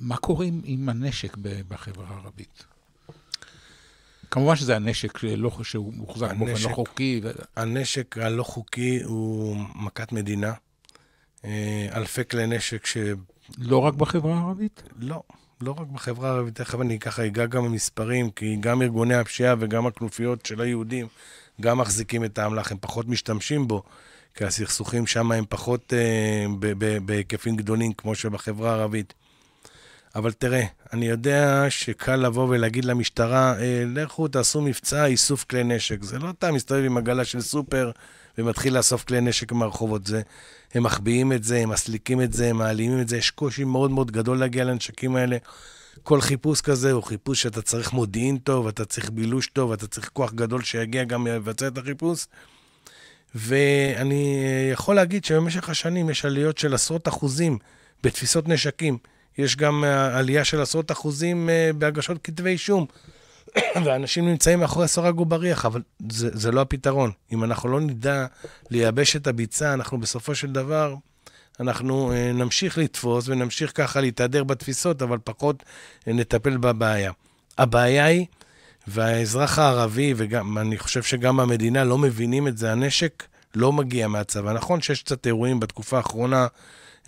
מה קוראים עם הנשק בחברה הערבית? כמובן שזה הנשק שלא, שהוא מוחזק באופן לא חוקי. ו... הנשק הלא חוקי הוא מכת מדינה. אה, אלפי כלי נשק ש... לא רק בחברה הערבית? לא, לא רק בחברה הערבית. תכף אני ככה אגע גם במספרים, כי גם ארגוני הפשיעה וגם הכנופיות של היהודים גם מחזיקים את האמל"ח, הם פחות משתמשים בו. כי הסכסוכים שם הם פחות אה, בהיקפים גדולים כמו שבחברה הערבית. אבל תראה, אני יודע שקל לבוא ולהגיד למשטרה, אה, לכו תעשו מבצע איסוף כלי נשק. זה לא אתה מסתובב עם עגלה של סופר ומתחיל לאסוף כלי נשק מהרחובות. זה, הם מחביאים את זה, הם מסליקים את זה, הם מעלימים את זה. יש קושי מאוד מאוד גדול להגיע לנשקים האלה. כל חיפוש כזה הוא חיפוש שאתה צריך מודיעין טוב, אתה צריך בילוש טוב, אתה צריך כוח גדול שיגיע גם לבצע את החיפוש. ואני אה, יכול להגיד שבמשך השנים יש עליות של עשרות אחוזים בתפיסות נשקים. יש גם אה, עלייה של עשרות אחוזים אה, בהגשות כתבי אישום. [coughs] ואנשים נמצאים מאחורי סורג ובריח, אבל זה, זה לא הפתרון. אם אנחנו לא נדע לייבש את הביצה, אנחנו בסופו של דבר, אנחנו נמשיך לתפוס ונמשיך ככה להתהדר בתפיסות, אבל פחות נטפל בבעיה. הבעיה היא והאזרח הערבי, וגם, אני חושב שגם המדינה לא מבינים את זה, הנשק לא מגיע מהצבא. נכון שיש קצת אירועים בתקופה האחרונה,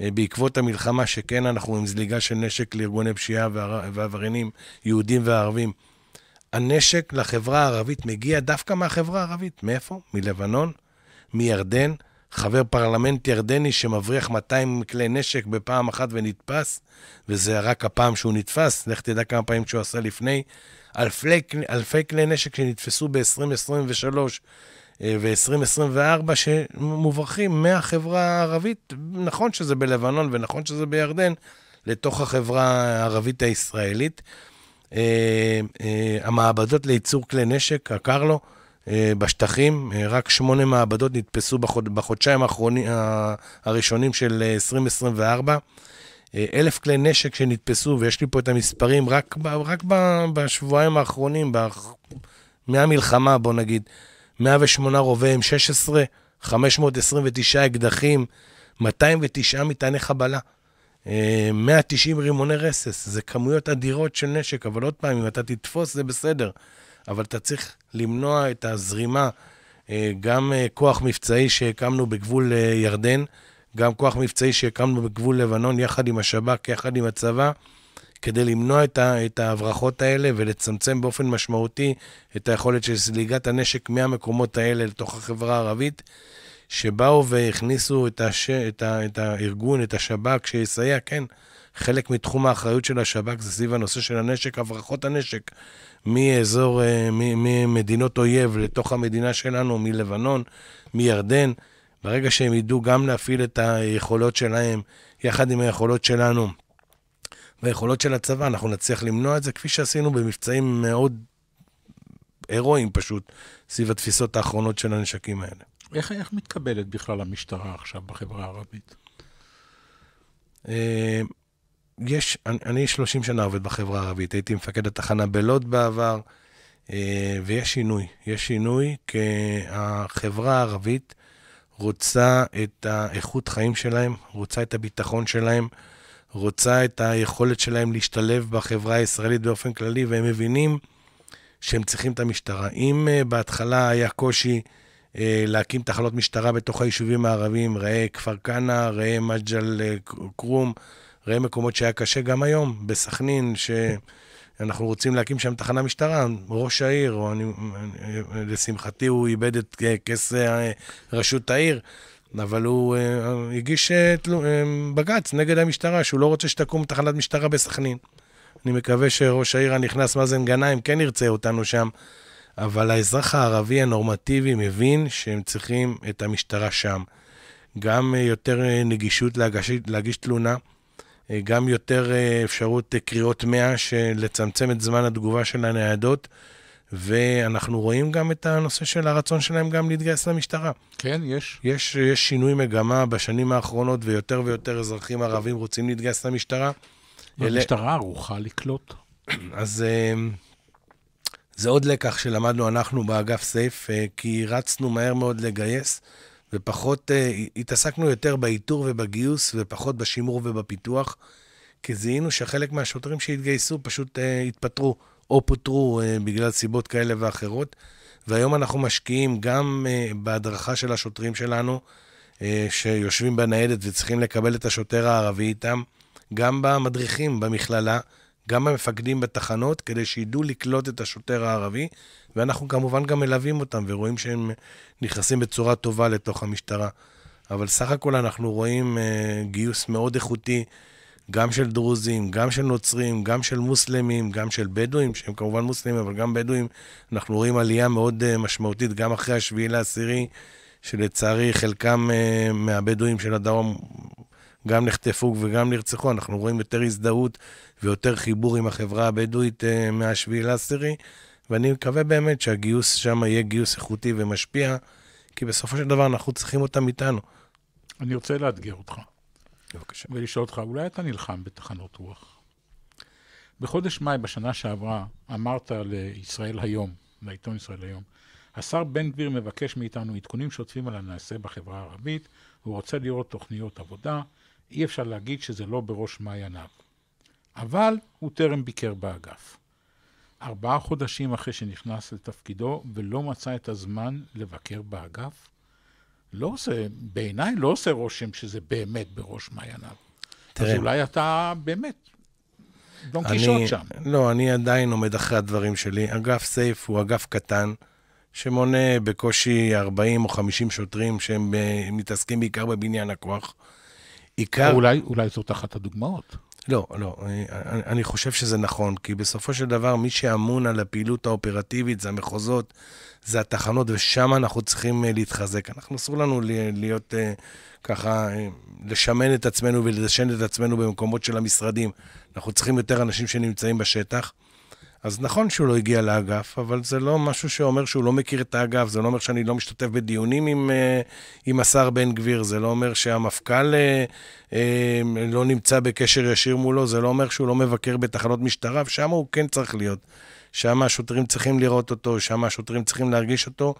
אה, בעקבות המלחמה, שכן אנחנו עם זליגה של נשק לארגוני פשיעה ועבריינים, יהודים וערבים. הנשק לחברה הערבית מגיע דווקא מהחברה הערבית. מאיפה? מלבנון? מירדן? חבר פרלמנט ירדני שמבריח 200 כלי נשק בפעם אחת ונתפס, וזה רק הפעם שהוא נתפס, לך תדע כמה פעמים שהוא עשה לפני. אלפי, אלפי כלי נשק שנתפסו ב-2023 אה, ו-2024, שמוברחים מהחברה הערבית, נכון שזה בלבנון ונכון שזה בירדן, לתוך החברה הערבית הישראלית. אה, אה, המעבדות לייצור כלי נשק, הקרלו, בשטחים, רק שמונה מעבדות נתפסו בחוד, בחודשיים האחרוני, הראשונים של 2024. אה, אלף כלי נשק שנתפסו, ויש לי פה את המספרים רק, רק בשבועיים האחרונים, מהמלחמה, בוא נגיד, 108 רובי M16, 529 אקדחים, 209 מטעני חבלה, 190 אה, רימוני רסס, זה כמויות אדירות של נשק, אבל עוד פעם, אם אתה תתפוס זה בסדר, אבל אתה צריך למנוע את הזרימה, אה, גם כוח מבצעי שהקמנו בגבול ירדן, גם כוח מבצעי שהקמנו בגבול לבנון יחד עם השב"כ, יחד עם הצבא, כדי למנוע את, ה, את ההברחות האלה ולצמצם באופן משמעותי את היכולת של זליגת הנשק מהמקומות האלה לתוך החברה הערבית, שבאו והכניסו את, הש, את, ה, את הארגון, את השב"כ, שיסייע, כן. חלק מתחום האחריות של השב"כ זה סביב הנושא של הנשק, הברחות הנשק מאזור, אה, ממדינות אויב לתוך המדינה שלנו, מלבנון, מירדן. ברגע שהם ידעו גם להפעיל את היכולות שלהם יחד עם היכולות שלנו והיכולות של הצבא, אנחנו נצליח למנוע את זה, כפי שעשינו במבצעים מאוד הירואיים פשוט, סביב התפיסות האחרונות של הנשקים האלה. איך, איך מתקבלת בכלל המשטרה עכשיו בחברה הערבית? אה, יש, אני, 30 שנה עובד בחברה הערבית, הייתי מפקד התחנה בלוד בעבר, אה, ויש שינוי. יש שינוי, כי החברה הערבית רוצה את האיכות חיים שלהם, רוצה את הביטחון שלהם, רוצה את היכולת שלהם להשתלב בחברה הישראלית באופן כללי, והם מבינים שהם צריכים את המשטרה. אם אה, בהתחלה היה קושי אה, להקים תחנות משטרה בתוך היישובים הערביים, ראה כפר כנא, ראה מג'ל אה, כרום, ראה מקומות שהיה קשה גם היום, בסכנין, ש... אנחנו רוצים להקים שם תחנה משטרה, ראש העיר, או אני, לשמחתי הוא איבד את כס אה, ראשות העיר, אבל הוא uh, הגיש uh, בג"ץ נגד המשטרה, שהוא לא רוצה שתקום תחנת משטרה בסכנין. אני מקווה שראש העיר הנכנס מאזן גנאים כן ירצה אותנו שם, אבל האזרח הערבי הנורמטיבי מבין שהם צריכים את המשטרה שם. גם יותר נגישות להגש, להגיש תלונה. אה, גם יותר אה, אפשרות אה, קריאות 100, שלצמצם את זמן התגובה של הניידות, ואנחנו רואים גם את הנושא של הרצון שלהם גם להתגייס למשטרה. כן, יש. יש, יש שינוי מגמה בשנים האחרונות, ויותר ויותר אזרחים ערבים רוצים להתגייס למשטרה. המשטרה אלה... ערוכה לקלוט. [clears throat] אז זה עוד לקח שלמדנו אנחנו באגף סייף, כי רצנו מהר מאוד לגייס. ופחות, uh, התעסקנו יותר באיתור ובגיוס, ופחות בשימור ובפיתוח, כי זיהינו שחלק מהשוטרים שהתגייסו פשוט uh, התפטרו, או פוטרו uh, בגלל סיבות כאלה ואחרות. והיום אנחנו משקיעים גם uh, בהדרכה של השוטרים שלנו, uh, שיושבים בניידת וצריכים לקבל את השוטר הערבי איתם, גם במדריכים במכללה, גם המפקדים בתחנות, כדי שידעו לקלוט את השוטר הערבי, ואנחנו כמובן גם מלווים אותם ורואים שהם נכנסים בצורה טובה לתוך המשטרה. אבל סך הכל אנחנו רואים uh, גיוס מאוד איכותי, גם של דרוזים, גם של נוצרים, גם של מוסלמים, גם של בדואים, שהם כמובן מוסלמים, אבל גם בדואים. אנחנו רואים עלייה מאוד uh, משמעותית גם אחרי השביעי לעשירי, שלצערי חלקם uh, מהבדואים של הדרום גם נחטפו וגם נרצחו, אנחנו רואים יותר הזדהות ויותר חיבור עם החברה הבדואית אה, מהשביעי לעשירי, ואני מקווה באמת שהגיוס שם יהיה גיוס איכותי ומשפיע, כי בסופו של דבר אנחנו צריכים אותם איתנו. אני רוצה לאתגר אותך. בבקשה. ולשאול אותך, אולי אתה נלחם בתחנות רוח? בחודש מאי בשנה שעברה אמרת לישראל היום, לעיתון ישראל היום, השר בן גביר מבקש מאיתנו עדכונים שוטפים על הנעשה בחברה הערבית, הוא רוצה לראות תוכניות עבודה, אי אפשר להגיד שזה לא בראש מעייניו. אבל הוא טרם ביקר באגף. ארבעה חודשים אחרי שנכנס לתפקידו ולא מצא את הזמן לבקר באגף, לא עושה, בעיניי לא עושה רושם שזה באמת בראש מעייניו. תראה. אז אולי אתה באמת דון קישוט שם. לא, אני עדיין עומד אחרי הדברים שלי. אגף סייף הוא אגף קטן, שמונה בקושי 40 או 50 שוטרים שהם אה, מתעסקים בעיקר בבניין הכוח. עיקר... אולי, אולי זאת אחת הדוגמאות. לא, לא, אני, אני חושב שזה נכון, כי בסופו של דבר מי שאמון על הפעילות האופרטיבית זה המחוזות, זה התחנות, ושם אנחנו צריכים אה, להתחזק. אנחנו, אסור לנו להיות אה, ככה, אה, לשמן את עצמנו ולדשן את עצמנו במקומות של המשרדים. אנחנו צריכים יותר אנשים שנמצאים בשטח. אז נכון שהוא לא הגיע לאגף, אבל זה לא משהו שאומר שהוא לא מכיר את האגף, זה לא אומר שאני לא משתתף בדיונים עם, אה, עם השר בן גביר, זה לא אומר שהמפכ"ל אה, אה, לא נמצא בקשר ישיר מולו, זה לא אומר שהוא לא מבקר בתחנות משטרה, ושם הוא כן צריך להיות. שם השוטרים צריכים לראות אותו, שם השוטרים צריכים להרגיש אותו.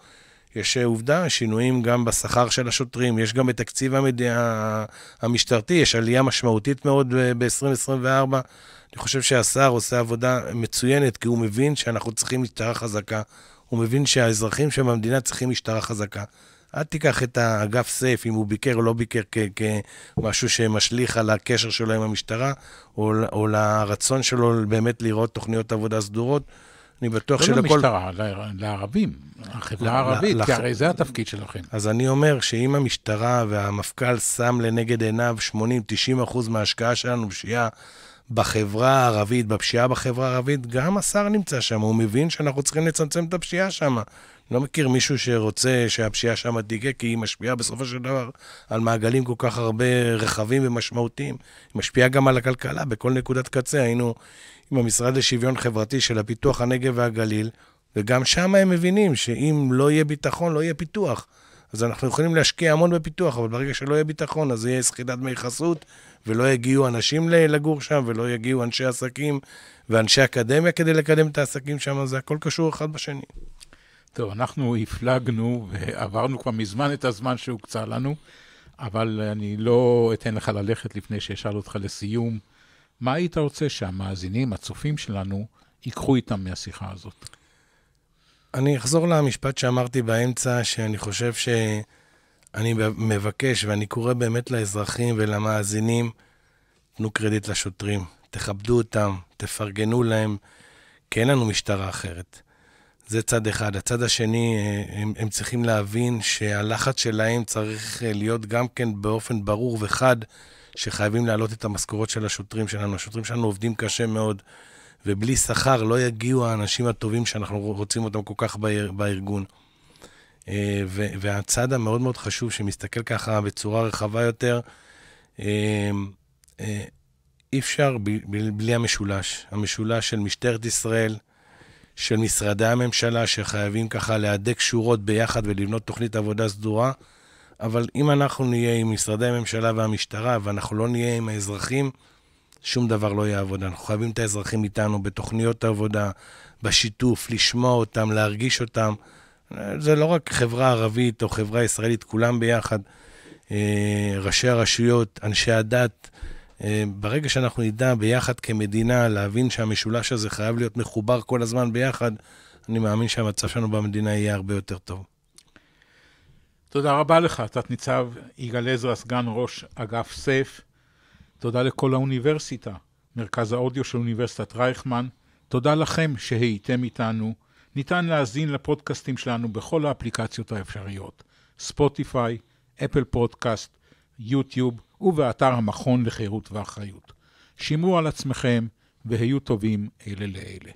יש אה, עובדה, שינויים גם בשכר של השוטרים, יש גם בתקציב המדינה, המשטרתי, יש עלייה משמעותית מאוד אה, ב-2024. אני חושב שהשר עושה עבודה מצוינת, כי הוא מבין שאנחנו צריכים משטרה חזקה. הוא מבין שהאזרחים שבמדינה צריכים משטרה חזקה. אל תיקח את האגף סייף, אם הוא ביקר או לא ביקר, כמשהו שמשליך על הקשר שלו עם המשטרה, או, או לרצון שלו באמת לראות תוכניות עבודה סדורות. אני בטוח לא שלכל... לא למשטרה, לערבים, החברה הערבית, כי הרי זה התפקיד שלכם. אז אני אומר שאם המשטרה והמפכ"ל שם לנגד עיניו 80-90 אחוז מההשקעה שלנו בפשיעה בחברה הערבית, בפשיעה בחברה הערבית, גם השר נמצא שם, הוא מבין שאנחנו צריכים לצמצם את הפשיעה שם. לא מכיר מישהו שרוצה שהפשיעה שם תיגע, כי היא משפיעה בסופו של דבר על מעגלים כל כך הרבה רחבים ומשמעותיים. היא משפיעה גם על הכלכלה, בכל נקודת קצה. היינו עם המשרד לשוויון חברתי של הפיתוח הנגב והגליל, וגם שם הם מבינים שאם לא יהיה ביטחון, לא יהיה פיתוח. אז אנחנו יכולים להשקיע המון בפיתוח, אבל ברגע שלא יהיה ביטחון, אז יהיה סחידת דמי חסות, ולא יגיעו אנשים לגור שם, ולא יגיעו אנשי עסקים ואנשי אקדמיה כדי לקדם את העסקים שם, זה הכל קשור אחד בשני. טוב, אנחנו הפלגנו ועברנו כבר מזמן את הזמן שהוקצה לנו, אבל אני לא אתן לך ללכת לפני שאשאל אותך לסיום. מה היית רוצה שהמאזינים, הצופים שלנו, ייקחו איתם מהשיחה הזאת? אני אחזור למשפט שאמרתי באמצע, שאני חושב שאני מבקש, ואני קורא באמת לאזרחים ולמאזינים, תנו קרדיט לשוטרים, תכבדו אותם, תפרגנו להם, כי אין לנו משטרה אחרת. זה צד אחד. הצד השני, הם, הם צריכים להבין שהלחץ שלהם צריך להיות גם כן באופן ברור וחד שחייבים להעלות את המשכורות של השוטרים שלנו. השוטרים שלנו עובדים קשה מאוד, ובלי שכר לא יגיעו האנשים הטובים שאנחנו רוצים אותם כל כך באר, בארגון. אה, והצד המאוד מאוד חשוב, שמסתכל ככה בצורה רחבה יותר, אה, אה, אי אפשר בלי המשולש. המשולש של משטרת ישראל, של משרדי הממשלה, שחייבים ככה להדק שורות ביחד ולבנות תוכנית עבודה סדורה. אבל אם אנחנו נהיה עם משרדי הממשלה והמשטרה, ואנחנו לא נהיה עם האזרחים, שום דבר לא יעבוד. אנחנו חייבים את האזרחים איתנו בתוכניות העבודה, בשיתוף, לשמוע אותם, להרגיש אותם. זה לא רק חברה ערבית או חברה ישראלית, כולם ביחד. אה, ראשי הרשויות, אנשי הדת, אה, ברגע שאנחנו נדע ביחד כמדינה להבין שהמשולש הזה חייב להיות מחובר כל הזמן ביחד, אני מאמין שהמצב שלנו במדינה יהיה הרבה יותר טוב. תודה רבה לך, תת-ניצב יגאל עזרא, סגן ראש אגף סייף. תודה לכל האוניברסיטה, מרכז האודיו של אוניברסיטת רייכמן. תודה לכם שהייתם איתנו. ניתן להאזין לפודקאסטים שלנו בכל האפליקציות האפשריות, ספוטיפיי, אפל פודקאסט, יוטיוב ובאתר המכון לחירות ואחריות. שמרו על עצמכם והיו טובים אלה לאלה.